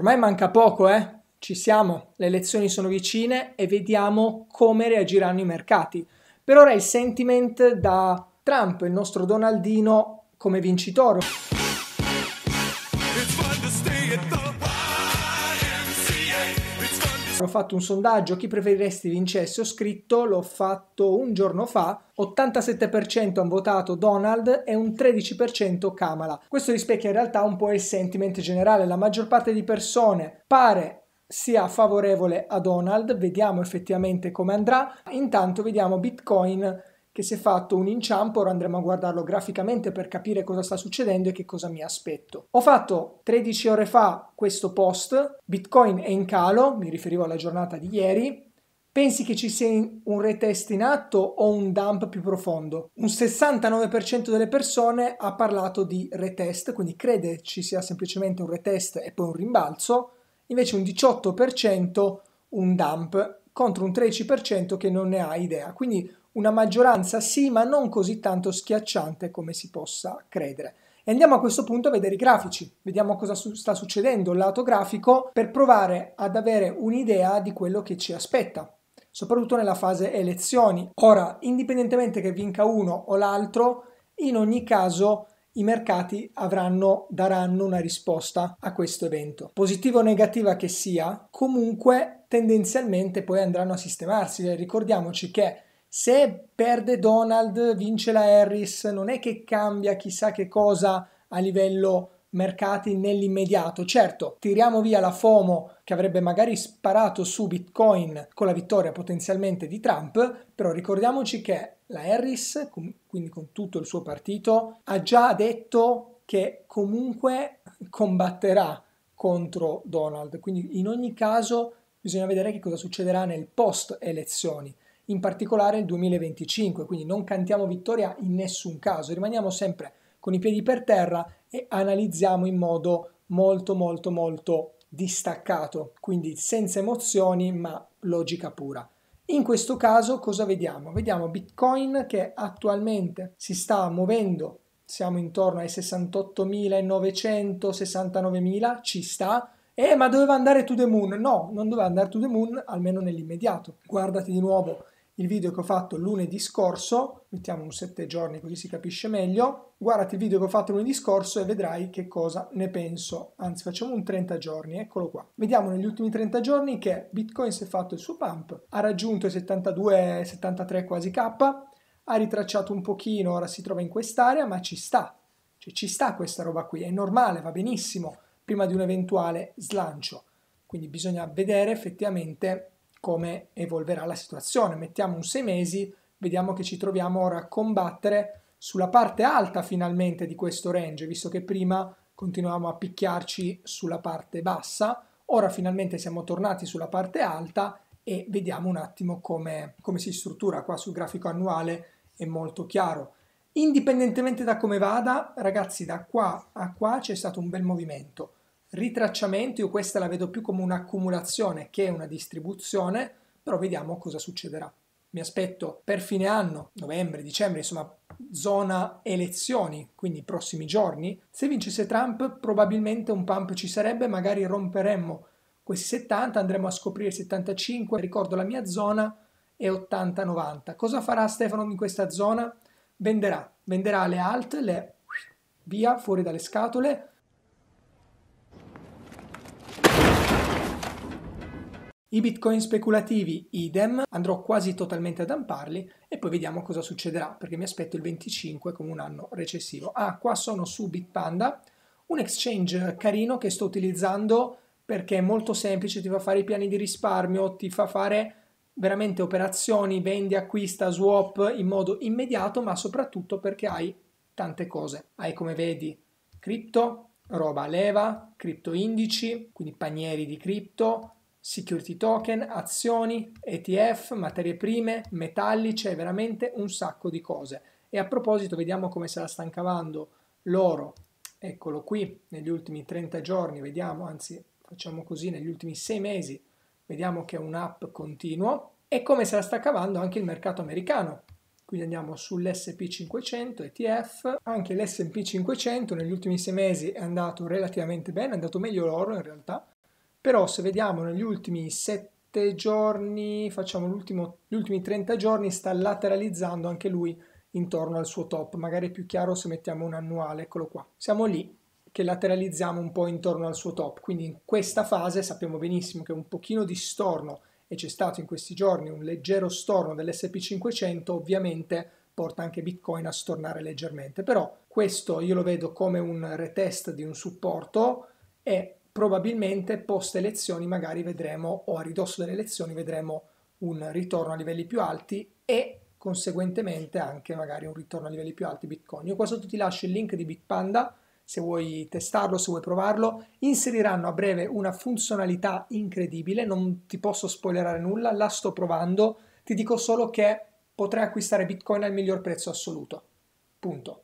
Ormai manca poco, eh? Ci siamo, le elezioni sono vicine e vediamo come reagiranno i mercati. Per ora il sentiment da Trump, il nostro Donaldino, come vincitore. ho fatto un sondaggio, chi preferiresti vincesse? Ho scritto, l'ho fatto un giorno fa, 87% hanno votato Donald e un 13% Kamala. Questo rispecchia in realtà un po' il sentiment generale, la maggior parte di persone pare sia favorevole a Donald, vediamo effettivamente come andrà. Intanto vediamo Bitcoin che si è fatto un inciampo, ora andremo a guardarlo graficamente per capire cosa sta succedendo e che cosa mi aspetto. Ho fatto 13 ore fa questo post, Bitcoin è in calo, mi riferivo alla giornata di ieri, Pensi che ci sia un retest in atto o un dump più profondo? Un 69% delle persone ha parlato di retest, quindi crede ci sia semplicemente un retest e poi un rimbalzo, invece un 18% un dump contro un 13% che non ne ha idea. Quindi una maggioranza sì, ma non così tanto schiacciante come si possa credere. E andiamo a questo punto a vedere i grafici, vediamo cosa su- sta succedendo lato grafico per provare ad avere un'idea di quello che ci aspetta, soprattutto nella fase elezioni. Ora, indipendentemente che vinca uno o l'altro, in ogni caso i mercati avranno, daranno una risposta a questo evento. Positivo o negativa che sia, comunque tendenzialmente poi andranno a sistemarsi. Ricordiamoci che se perde Donald, vince la Harris, non è che cambia chissà che cosa a livello mercati nell'immediato. Certo, tiriamo via la FOMO che avrebbe magari sparato su Bitcoin con la vittoria potenzialmente di Trump, però ricordiamoci che la Harris, quindi con tutto il suo partito, ha già detto che comunque combatterà contro Donald, quindi in ogni caso bisogna vedere che cosa succederà nel post elezioni in particolare il 2025, quindi non cantiamo vittoria in nessun caso, rimaniamo sempre con i piedi per terra e analizziamo in modo molto molto molto distaccato, quindi senza emozioni ma logica pura. In questo caso cosa vediamo? Vediamo Bitcoin che attualmente si sta muovendo, siamo intorno ai 68.900, 69.000, ci sta. Eh, ma doveva andare to the moon? No, non doveva andare to the moon, almeno nell'immediato. Guardati di nuovo il video che ho fatto lunedì scorso, mettiamo un 7 giorni così si capisce meglio, guardati il video che ho fatto lunedì scorso e vedrai che cosa ne penso, anzi facciamo un 30 giorni, eccolo qua. Vediamo negli ultimi 30 giorni che Bitcoin si è fatto il suo pump, ha raggiunto i 72, 73 quasi K, ha ritracciato un pochino, ora si trova in quest'area, ma ci sta, cioè ci sta questa roba qui, è normale, va benissimo, prima di un eventuale slancio. Quindi bisogna vedere effettivamente come evolverà la situazione. Mettiamo un sei mesi, vediamo che ci troviamo ora a combattere sulla parte alta finalmente di questo range, visto che prima continuavamo a picchiarci sulla parte bassa, ora finalmente siamo tornati sulla parte alta e vediamo un attimo come, come si struttura qua sul grafico annuale, è molto chiaro. Indipendentemente da come vada, ragazzi, da qua a qua c'è stato un bel movimento ritracciamento, io questa la vedo più come un'accumulazione che una distribuzione, però vediamo cosa succederà. Mi aspetto per fine anno, novembre, dicembre, insomma zona elezioni, quindi i prossimi giorni, se vincesse Trump probabilmente un pump ci sarebbe, magari romperemmo questi 70, andremo a scoprire 75, ricordo la mia zona è 80-90. Cosa farà Stefano in questa zona? Venderà, venderà le alt, le via fuori dalle scatole, I bitcoin speculativi idem, andrò quasi totalmente a damparli e poi vediamo cosa succederà perché mi aspetto il 25 come un anno recessivo. Ah, qua sono su Bitpanda, un exchange carino che sto utilizzando perché è molto semplice, ti fa fare i piani di risparmio, ti fa fare veramente operazioni, vendi, acquista, swap in modo immediato, ma soprattutto perché hai tante cose. Hai come vedi cripto, roba leva, cripto indici, quindi panieri di cripto, security token, azioni, ETF, materie prime, metalli, c'è veramente un sacco di cose. E a proposito, vediamo come se la stanno cavando l'oro, eccolo qui, negli ultimi 30 giorni, vediamo, anzi facciamo così, negli ultimi 6 mesi, vediamo che è un up continuo, e come se la sta cavando anche il mercato americano. Quindi andiamo sull'SP 500 ETF, anche l'SP 500 negli ultimi 6 mesi è andato relativamente bene, è andato meglio l'oro in realtà, però se vediamo negli ultimi 7 giorni, facciamo gli ultimi 30 giorni, sta lateralizzando anche lui intorno al suo top, magari è più chiaro se mettiamo un annuale, eccolo qua. Siamo lì che lateralizziamo un po' intorno al suo top, quindi in questa fase sappiamo benissimo che un pochino di storno e c'è stato in questi giorni un leggero storno dell'SP500, ovviamente porta anche Bitcoin a stornare leggermente, però questo io lo vedo come un retest di un supporto e probabilmente post elezioni magari vedremo, o a ridosso delle elezioni, vedremo un ritorno a livelli più alti e conseguentemente anche magari un ritorno a livelli più alti Bitcoin. Io qua sotto ti lascio il link di Bitpanda se vuoi testarlo, se vuoi provarlo. Inseriranno a breve una funzionalità incredibile, non ti posso spoilerare nulla, la sto provando, ti dico solo che potrai acquistare Bitcoin al miglior prezzo assoluto. Punto.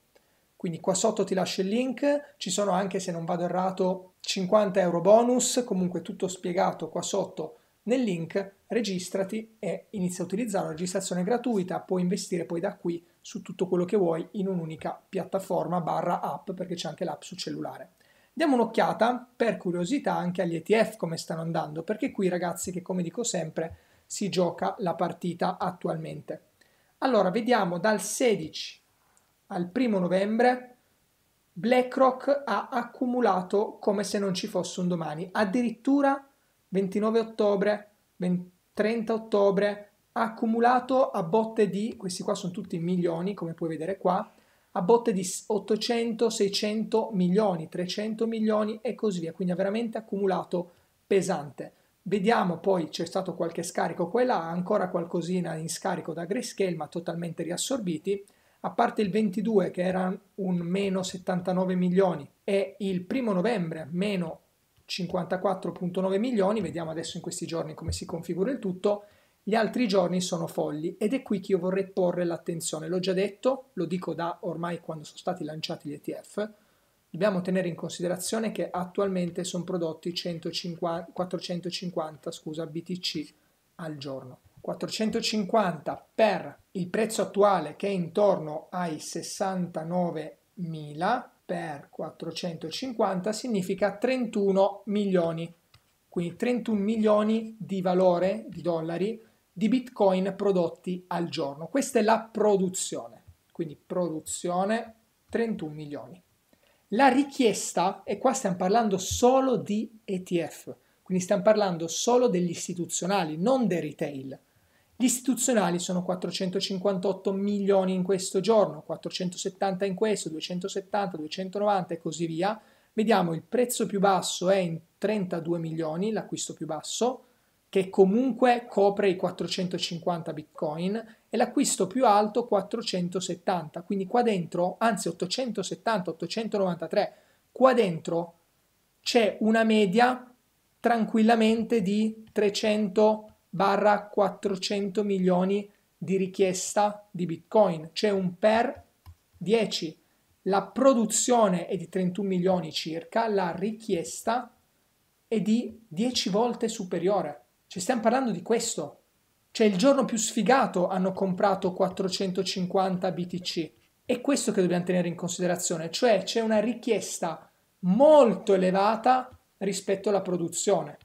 Quindi qua sotto ti lascio il link, ci sono anche se non vado errato 50 euro bonus, comunque tutto spiegato qua sotto nel link, registrati e inizia a utilizzare la registrazione gratuita, puoi investire poi da qui su tutto quello che vuoi in un'unica piattaforma barra app perché c'è anche l'app sul cellulare. Diamo un'occhiata per curiosità anche agli ETF come stanno andando perché qui ragazzi che come dico sempre si gioca la partita attualmente. Allora vediamo dal 16 al 1 novembre BlackRock ha accumulato come se non ci fosse un domani. Addirittura 29 ottobre, 20, 30 ottobre, ha accumulato a botte di, questi qua sono tutti milioni come puoi vedere qua, a botte di 800, 600 milioni, 300 milioni e così via. Quindi ha veramente accumulato pesante. Vediamo poi c'è stato qualche scarico qua e là, ancora qualcosina in scarico da Grayscale ma totalmente riassorbiti a parte il 22 che era un meno 79 milioni e il primo novembre meno 54.9 milioni, vediamo adesso in questi giorni come si configura il tutto, gli altri giorni sono folli ed è qui che io vorrei porre l'attenzione. L'ho già detto, lo dico da ormai quando sono stati lanciati gli ETF. Dobbiamo tenere in considerazione che attualmente sono prodotti 150, 450 scusa, BTC al giorno. 450 per il prezzo attuale che è intorno ai 69.000 per 450 significa 31 milioni, quindi 31 milioni di valore di dollari di bitcoin prodotti al giorno. Questa è la produzione, quindi produzione 31 milioni. La richiesta, e qua stiamo parlando solo di ETF, quindi stiamo parlando solo degli istituzionali, non dei retail. Gli istituzionali sono 458 milioni in questo giorno, 470 in questo, 270, 290 e così via. Vediamo il prezzo più basso è in 32 milioni, l'acquisto più basso, che comunque copre i 450 bitcoin e l'acquisto più alto 470. Quindi qua dentro, anzi 870, 893, qua dentro c'è una media tranquillamente di 300 barra 400 milioni di richiesta di bitcoin, cioè un per 10. La produzione è di 31 milioni circa, la richiesta è di 10 volte superiore. Ci cioè, stiamo parlando di questo. Cioè il giorno più sfigato hanno comprato 450 BTC. È questo che dobbiamo tenere in considerazione, cioè c'è una richiesta molto elevata rispetto alla produzione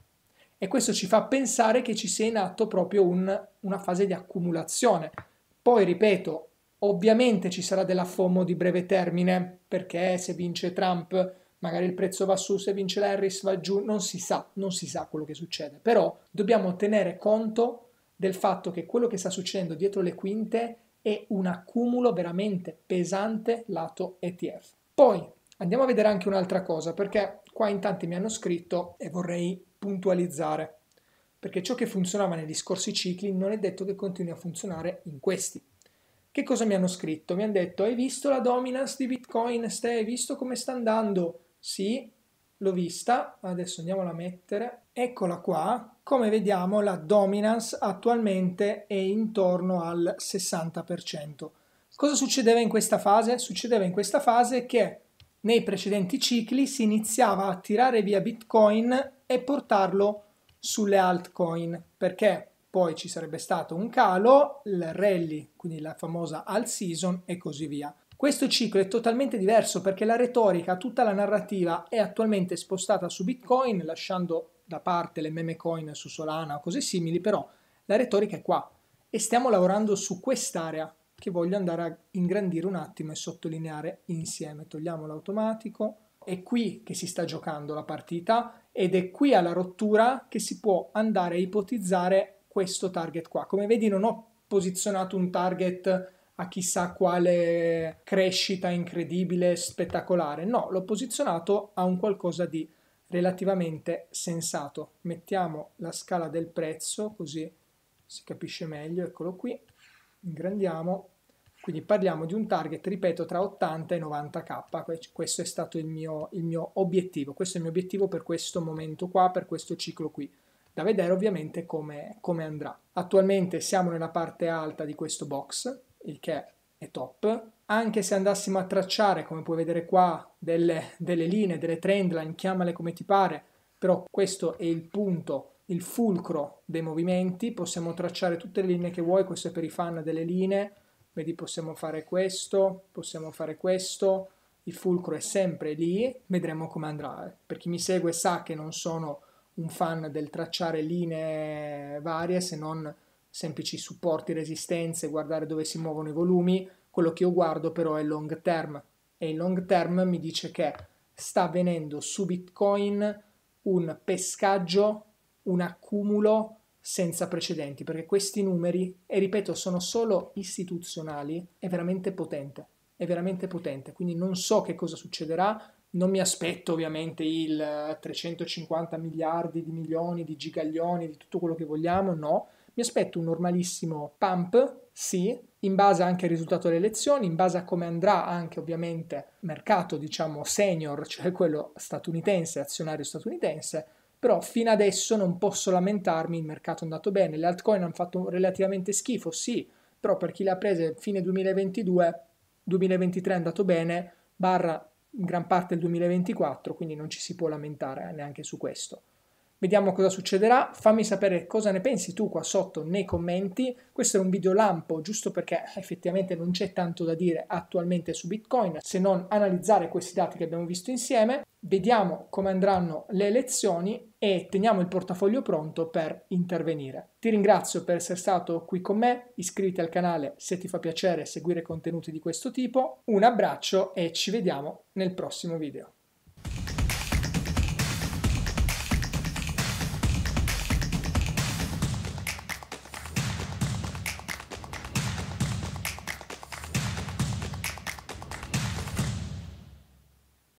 e questo ci fa pensare che ci sia in atto proprio un, una fase di accumulazione. Poi, ripeto, ovviamente ci sarà della FOMO di breve termine, perché se vince Trump magari il prezzo va su, se vince l'Harris va giù, non si sa, non si sa quello che succede, però dobbiamo tenere conto del fatto che quello che sta succedendo dietro le quinte è un accumulo veramente pesante lato ETF. Poi andiamo a vedere anche un'altra cosa, perché qua in tanti mi hanno scritto e vorrei puntualizzare, perché ciò che funzionava negli scorsi cicli non è detto che continui a funzionare in questi. Che cosa mi hanno scritto? Mi hanno detto, hai visto la dominance di Bitcoin, Ste? Hai visto come sta andando? Sì, l'ho vista, adesso andiamola a mettere, eccola qua, come vediamo la dominance attualmente è intorno al 60%. Cosa succedeva in questa fase? Succedeva in questa fase che nei precedenti cicli si iniziava a tirare via Bitcoin e portarlo sulle altcoin perché poi ci sarebbe stato un calo, il rally, quindi la famosa alt season e così via. Questo ciclo è totalmente diverso perché la retorica, tutta la narrativa è attualmente spostata su Bitcoin, lasciando da parte le meme coin su Solana o cose simili, però la retorica è qua e stiamo lavorando su quest'area che voglio andare a ingrandire un attimo e sottolineare insieme. Togliamo l'automatico, è qui che si sta giocando la partita ed è qui alla rottura che si può andare a ipotizzare questo target qua. Come vedi non ho posizionato un target a chissà quale crescita incredibile, spettacolare, no, l'ho posizionato a un qualcosa di relativamente sensato. Mettiamo la scala del prezzo così si capisce meglio, eccolo qui, ingrandiamo quindi parliamo di un target, ripeto, tra 80 e 90k, questo è stato il mio, il mio obiettivo, questo è il mio obiettivo per questo momento qua, per questo ciclo qui. Da vedere ovviamente come, come andrà. Attualmente siamo nella parte alta di questo box, il che è top, anche se andassimo a tracciare, come puoi vedere qua, delle, delle linee, delle trendline, chiamale come ti pare, però questo è il punto, il fulcro dei movimenti, possiamo tracciare tutte le linee che vuoi, questo è per i fan delle linee, vedi possiamo fare questo, possiamo fare questo, il fulcro è sempre lì, vedremo come andrà. Eh. Per chi mi segue sa che non sono un fan del tracciare linee varie se non semplici supporti, resistenze, guardare dove si muovono i volumi, quello che io guardo però è long term e il long term mi dice che sta avvenendo su Bitcoin un pescaggio, un accumulo senza precedenti, perché questi numeri, e ripeto, sono solo istituzionali, è veramente potente, è veramente potente, quindi non so che cosa succederà, non mi aspetto ovviamente il 350 miliardi di milioni, di gigaglioni, di tutto quello che vogliamo, no, mi aspetto un normalissimo pump, sì, in base anche al risultato delle elezioni, in base a come andrà anche ovviamente mercato, diciamo, senior, cioè quello statunitense, azionario statunitense, però fino adesso non posso lamentarmi, il mercato è andato bene, le altcoin hanno fatto relativamente schifo, sì, però per chi le ha prese fine 2022, 2023 è andato bene, barra in gran parte il 2024, quindi non ci si può lamentare eh, neanche su questo. Vediamo cosa succederà, fammi sapere cosa ne pensi tu qua sotto nei commenti. Questo è un video lampo giusto perché effettivamente non c'è tanto da dire attualmente su Bitcoin se non analizzare questi dati che abbiamo visto insieme. Vediamo come andranno le elezioni e teniamo il portafoglio pronto per intervenire. Ti ringrazio per essere stato qui con me, iscriviti al canale se ti fa piacere seguire contenuti di questo tipo. Un abbraccio e ci vediamo nel prossimo video.